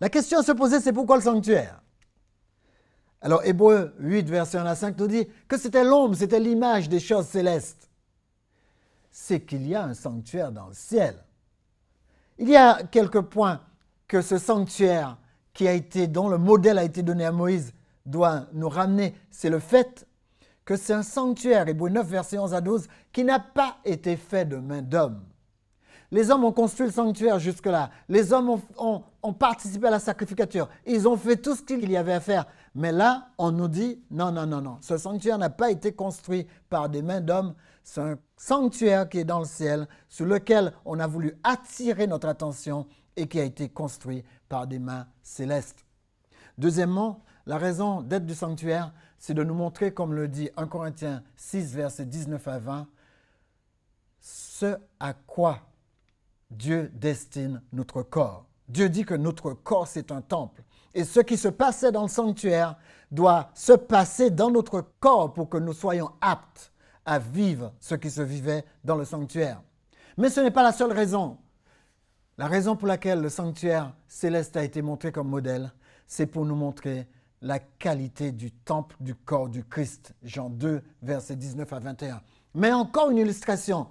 La question à se poser, c'est pourquoi le sanctuaire Alors Hébreu 8, verset 1 à 5 nous dit que c'était l'ombre, c'était l'image des choses célestes. C'est qu'il y a un sanctuaire dans le ciel. Il y a quelques points que ce sanctuaire qui a été, dont le modèle a été donné à Moïse doit nous ramener. C'est le fait que c'est un sanctuaire, Hébreu 9, verset 11 à 12, qui n'a pas été fait de main d'homme. Les hommes ont construit le sanctuaire jusque-là. Les hommes ont, participé à la sacrificature. Ils ont fait tout ce qu'il y avait à faire. Mais là, on nous dit, non, non, non, non. Ce sanctuaire n'a pas été construit par des mains d'hommes. C'est un sanctuaire qui est dans le ciel, sur lequel on a voulu attirer notre attention et qui a été construit par des mains célestes. Deuxièmement, la raison d'être du sanctuaire, c'est de nous montrer, comme le dit 1 Corinthiens 6, verset 19 à 20, ce à quoi Dieu destine notre corps. Dieu dit que notre corps, c'est un temple. Et ce qui se passait dans le sanctuaire doit se passer dans notre corps pour que nous soyons aptes à vivre ce qui se vivait dans le sanctuaire. Mais ce n'est pas la seule raison. La raison pour laquelle le sanctuaire céleste a été montré comme modèle, c'est pour nous montrer la qualité du temple du corps du Christ. Jean 2, versets 19 à 21. Mais encore une illustration.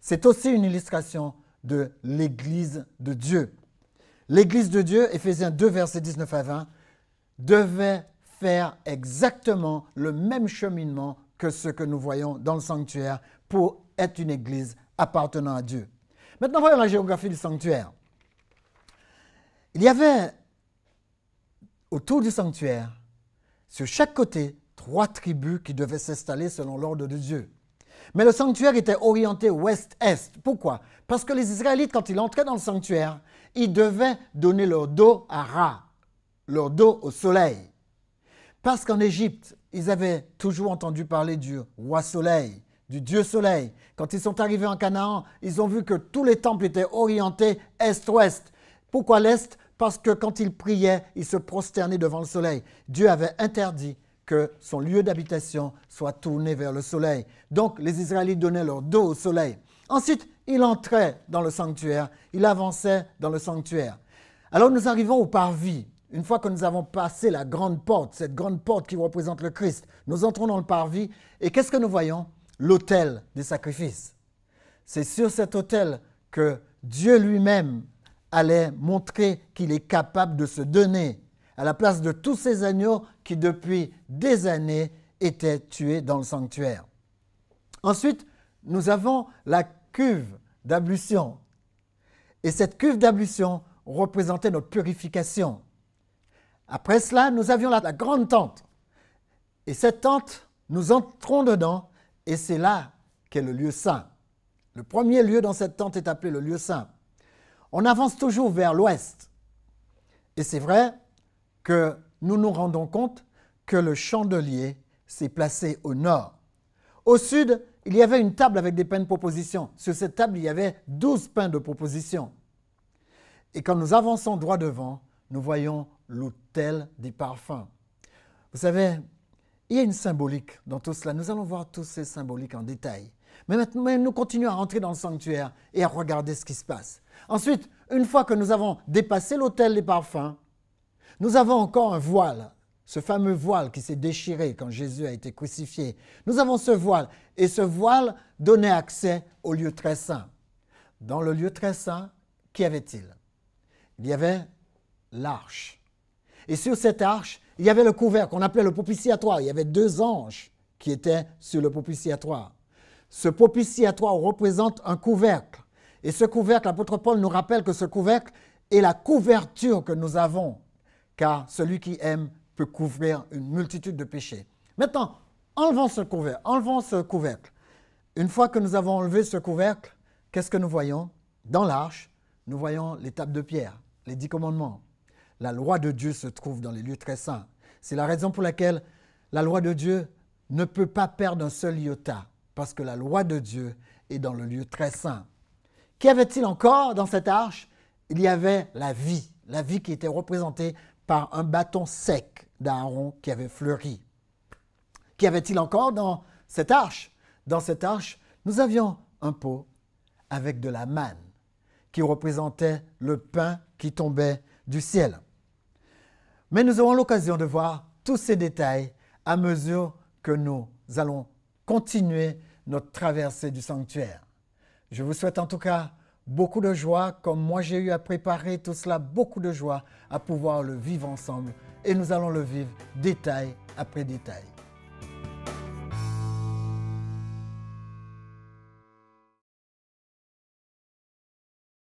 C'est aussi une illustration de l'Église de Dieu. L'Église de Dieu, Ephésiens 2, verset 19 à 20, devait faire exactement le même cheminement que ce que nous voyons dans le sanctuaire pour être une Église appartenant à Dieu. Maintenant, voyons la géographie du sanctuaire. Il y avait autour du sanctuaire, sur chaque côté, trois tribus qui devaient s'installer selon l'ordre de Dieu. Mais le sanctuaire était orienté ouest-est. Pourquoi Parce que les Israélites, quand ils entraient dans le sanctuaire, ils devaient donner leur dos à Ra, leur dos au soleil. Parce qu'en Égypte, ils avaient toujours entendu parler du roi soleil, du dieu soleil. Quand ils sont arrivés en Canaan, ils ont vu que tous les temples étaient orientés est-ouest. Pourquoi l'est Parce que quand ils priaient, ils se prosternaient devant le soleil. Dieu avait interdit que son lieu d'habitation soit tourné vers le soleil. Donc les Israélites donnaient leur dos au soleil. Ensuite, il entrait dans le sanctuaire, il avançait dans le sanctuaire. Alors nous arrivons au parvis. Une fois que nous avons passé la grande porte, cette grande porte qui représente le Christ, nous entrons dans le parvis et qu'est-ce que nous voyons L'autel des sacrifices. C'est sur cet autel que Dieu lui-même allait montrer qu'il est capable de se donner à la place de tous ces agneaux qui depuis des années étaient tués dans le sanctuaire. Ensuite, nous avons la cuve d'ablution. Et cette cuve d'ablution représentait notre purification. Après cela, nous avions la, la grande tente. Et cette tente, nous entrons dedans et c'est là qu'est le lieu saint. Le premier lieu dans cette tente est appelé le lieu saint. On avance toujours vers l'ouest. Et c'est vrai, que nous nous rendons compte que le chandelier s'est placé au nord. Au sud, il y avait une table avec des pains de proposition. Sur cette table, il y avait douze pains de proposition. Et quand nous avançons droit devant, nous voyons l'autel des parfums. Vous savez, il y a une symbolique dans tout cela. Nous allons voir tous ces symboliques en détail. Mais maintenant, nous continuons à rentrer dans le sanctuaire et à regarder ce qui se passe. Ensuite, une fois que nous avons dépassé l'autel des parfums, nous avons encore un voile, ce fameux voile qui s'est déchiré quand Jésus a été crucifié. Nous avons ce voile et ce voile donnait accès au lieu très saint. Dans le lieu très saint, qu'y avait-il Il y avait l'arche. Et sur cette arche, il y avait le couvercle, qu'on appelait le propitiatoire. Il y avait deux anges qui étaient sur le propitiatoire. Ce propitiatoire représente un couvercle. Et ce couvercle, l'apôtre Paul nous rappelle que ce couvercle est la couverture que nous avons car celui qui aime peut couvrir une multitude de péchés. Maintenant, enlevons ce couvercle, enlevons ce couvercle. Une fois que nous avons enlevé ce couvercle, qu'est-ce que nous voyons Dans l'arche, nous voyons les tables de pierre, les dix commandements. La loi de Dieu se trouve dans les lieux très saints. C'est la raison pour laquelle la loi de Dieu ne peut pas perdre un seul iota, parce que la loi de Dieu est dans le lieu très saint. Qu'y avait-il encore dans cette arche Il y avait la vie, la vie qui était représentée par un bâton sec d'Aaron qui avait fleuri. Qu'y avait-il encore dans cette arche Dans cette arche, nous avions un pot avec de la manne qui représentait le pain qui tombait du ciel. Mais nous aurons l'occasion de voir tous ces détails à mesure que nous allons continuer notre traversée du sanctuaire. Je vous souhaite en tout cas beaucoup de joie, comme moi j'ai eu à préparer tout cela, beaucoup de joie à pouvoir le vivre ensemble. Et nous allons le vivre détail après détail.